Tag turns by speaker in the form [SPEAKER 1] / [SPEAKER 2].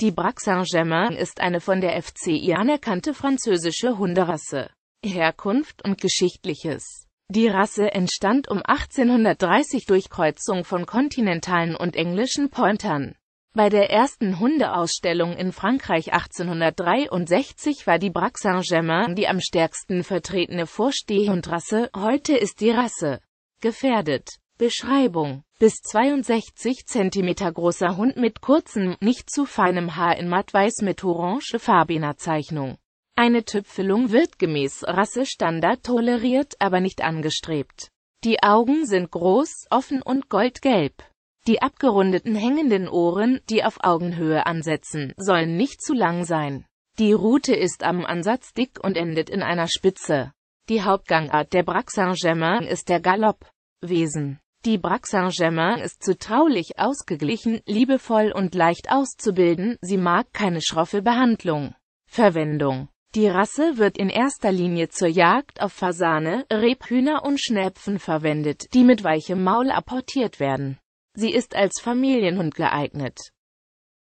[SPEAKER 1] Die Braque Saint-Germain ist eine von der FCI anerkannte französische Hunderasse. Herkunft und Geschichtliches Die Rasse entstand um 1830 durch Kreuzung von kontinentalen und englischen Pointern. Bei der ersten Hundeausstellung in Frankreich 1863 war die Braque Saint-Germain die am stärksten vertretene Vorstehhundrasse, heute ist die Rasse gefährdet. Beschreibung bis 62 cm großer Hund mit kurzem, nicht zu feinem Haar in mattweiß mit orange orangefarbener Zeichnung. Eine Tüpfelung wird gemäß Rassestandard toleriert, aber nicht angestrebt. Die Augen sind groß, offen und goldgelb. Die abgerundeten hängenden Ohren, die auf Augenhöhe ansetzen, sollen nicht zu lang sein. Die Rute ist am Ansatz dick und endet in einer Spitze. Die Hauptgangart der Brax Saint-Germain ist der Galopp. Wesen die Braque Saint-Germain ist zutraulich, ausgeglichen, liebevoll und leicht auszubilden, sie mag keine schroffe Behandlung. Verwendung Die Rasse wird in erster Linie zur Jagd auf Fasane, Rebhühner und Schnäpfen verwendet, die mit weichem Maul apportiert werden. Sie ist als Familienhund geeignet.